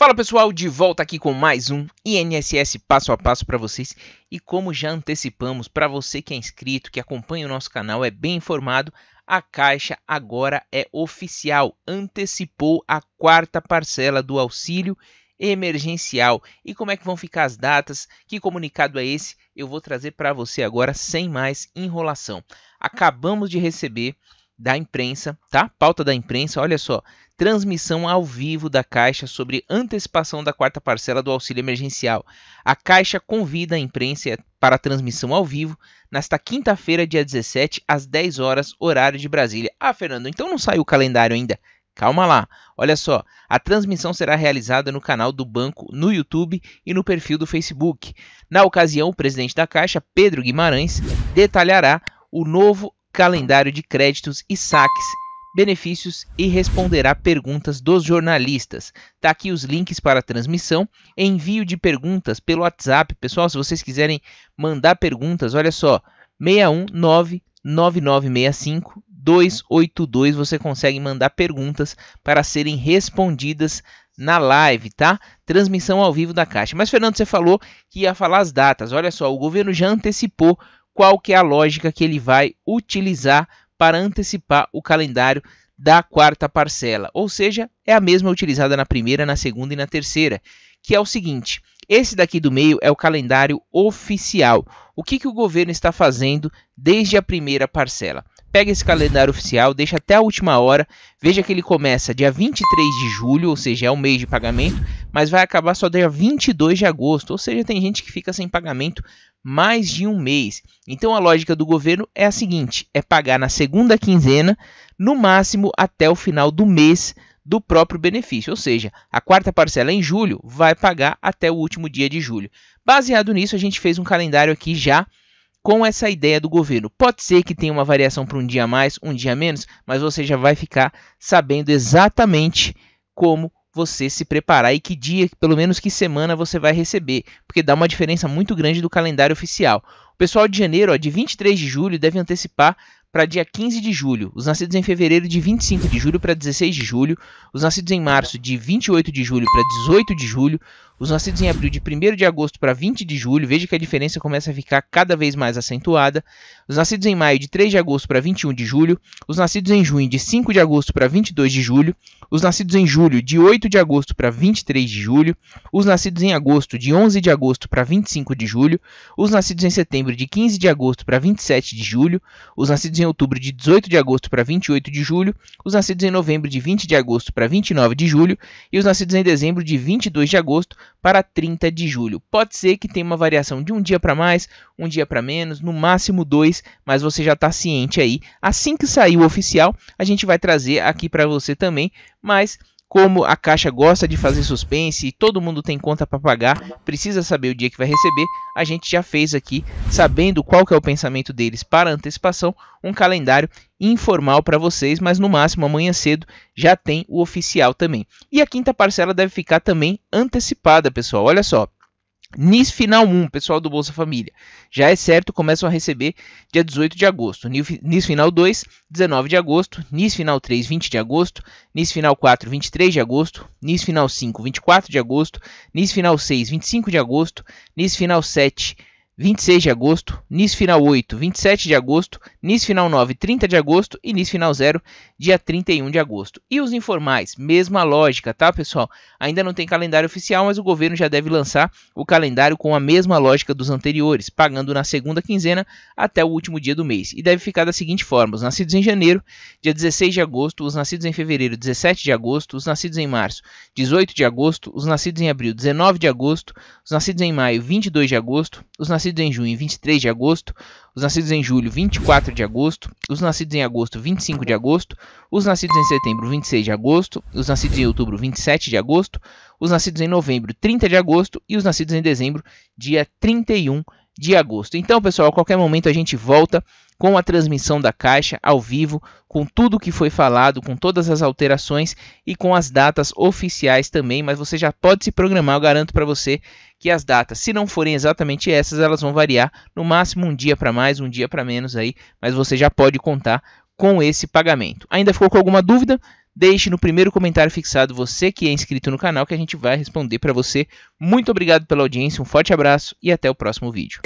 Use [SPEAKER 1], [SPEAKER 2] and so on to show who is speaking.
[SPEAKER 1] Fala pessoal, de volta aqui com mais um INSS passo a passo para vocês. E como já antecipamos, para você que é inscrito, que acompanha o nosso canal, é bem informado, a Caixa agora é oficial, antecipou a quarta parcela do auxílio emergencial. E como é que vão ficar as datas? Que comunicado é esse? Eu vou trazer para você agora sem mais enrolação. Acabamos de receber da imprensa, tá? Pauta da imprensa, olha só. Transmissão ao vivo da Caixa sobre antecipação da quarta parcela do auxílio emergencial. A Caixa convida a imprensa para a transmissão ao vivo nesta quinta-feira, dia 17, às 10 horas, horário de Brasília. Ah, Fernando, então não saiu o calendário ainda. Calma lá, olha só. A transmissão será realizada no canal do banco no YouTube e no perfil do Facebook. Na ocasião, o presidente da Caixa, Pedro Guimarães, detalhará o novo calendário de créditos e saques, benefícios e responderá perguntas dos jornalistas. Tá aqui os links para a transmissão, envio de perguntas pelo WhatsApp. Pessoal, se vocês quiserem mandar perguntas, olha só, 619 9965 282 você consegue mandar perguntas para serem respondidas na live, tá? Transmissão ao vivo da Caixa. Mas Fernando, você falou que ia falar as datas. Olha só, o governo já antecipou qual que é a lógica que ele vai utilizar para antecipar o calendário da quarta parcela, ou seja, é a mesma utilizada na primeira, na segunda e na terceira, que é o seguinte: esse daqui do meio é o calendário oficial. O que, que o governo está fazendo desde a primeira parcela? pega esse calendário oficial, deixa até a última hora, veja que ele começa dia 23 de julho, ou seja, é um mês de pagamento, mas vai acabar só dia 22 de agosto, ou seja, tem gente que fica sem pagamento mais de um mês. Então a lógica do governo é a seguinte: é pagar na segunda quinzena, no máximo até o final do mês do próprio benefício, ou seja, a quarta parcela em julho vai pagar até o último dia de julho. Baseado nisso, a gente fez um calendário aqui já com essa ideia do governo. Pode ser que tenha uma variação para um dia mais, um dia menos, mas você já vai ficar sabendo exatamente como você se preparar e que dia, pelo menos que semana você vai receber, porque dá uma diferença muito grande do calendário oficial. O pessoal de janeiro, ó, de 23 de julho, deve antecipar para dia 15 de julho, os nascidos em fevereiro de 25 de julho para 16 de julho, os nascidos em março de 28 de julho para 18 de julho, os nascidos em abril de 1 de agosto para 20 de julho, veja que a diferença começa a ficar cada vez mais acentuada. Os nascidos em maio de 3 de agosto para 21 de julho, os nascidos em junho de 5 de agosto para 22 de julho, os nascidos em julho de 8 de agosto para 23 de julho, os nascidos em agosto de 11 de agosto para 25 de julho, os nascidos em setembro de 15 de agosto para 27 de julho, os nascidos em outubro de 18 de agosto para 28 de julho, os nascidos em novembro de 20 de agosto para 29 de julho e os nascidos em dezembro de 22 de agosto para 30 de julho. Pode ser que tenha uma variação de um dia para mais, um dia para menos, no máximo dois, mas você já está ciente aí. Assim que sair o oficial, a gente vai trazer aqui para você também, mas como a Caixa gosta de fazer suspense e todo mundo tem conta para pagar, precisa saber o dia que vai receber, a gente já fez aqui, sabendo qual que é o pensamento deles para antecipação, um calendário informal para vocês, mas no máximo amanhã cedo já tem o oficial também. E a quinta parcela deve ficar também antecipada, pessoal. Olha só, NIS Final 1, pessoal do Bolsa Família, já é certo, começam a receber dia 18 de agosto. NIS Final 2, 19 de agosto. NIS Final 3, 20 de agosto. NIS Final 4, 23 de agosto. NIS Final 5, 24 de agosto. NIS Final 6, 25 de agosto. NIS Final 7, 26 de agosto, NIS final 8, 27 de agosto, NIS final 9, 30 de agosto e NIS final 0, dia 31 de agosto. E os informais, mesma lógica, tá, pessoal? Ainda não tem calendário oficial, mas o governo já deve lançar o calendário com a mesma lógica dos anteriores, pagando na segunda quinzena até o último dia do mês. E deve ficar da seguinte forma: os nascidos em janeiro, dia 16 de agosto, os nascidos em fevereiro, 17 de agosto, os nascidos em março, 18 de agosto, os nascidos em abril, 19 de agosto, os nascidos em maio, 22 de agosto, os nascidos nascidos em junho, 23 de agosto, os nascidos em julho, 24 de agosto, os nascidos em agosto, 25 de agosto, os nascidos em setembro, 26 de agosto, os nascidos em outubro, 27 de agosto, os nascidos em novembro, 30 de agosto e os nascidos em dezembro, dia 31 de agosto de agosto. Então, pessoal, a qualquer momento a gente volta com a transmissão da Caixa ao vivo, com tudo que foi falado, com todas as alterações e com as datas oficiais também, mas você já pode se programar, eu garanto para você que as datas, se não forem exatamente essas, elas vão variar no máximo um dia para mais, um dia para menos aí, mas você já pode contar com esse pagamento. Ainda ficou com alguma dúvida? Deixe no primeiro comentário fixado você que é inscrito no canal que a gente vai responder para você. Muito obrigado pela audiência, um forte abraço e até o próximo vídeo.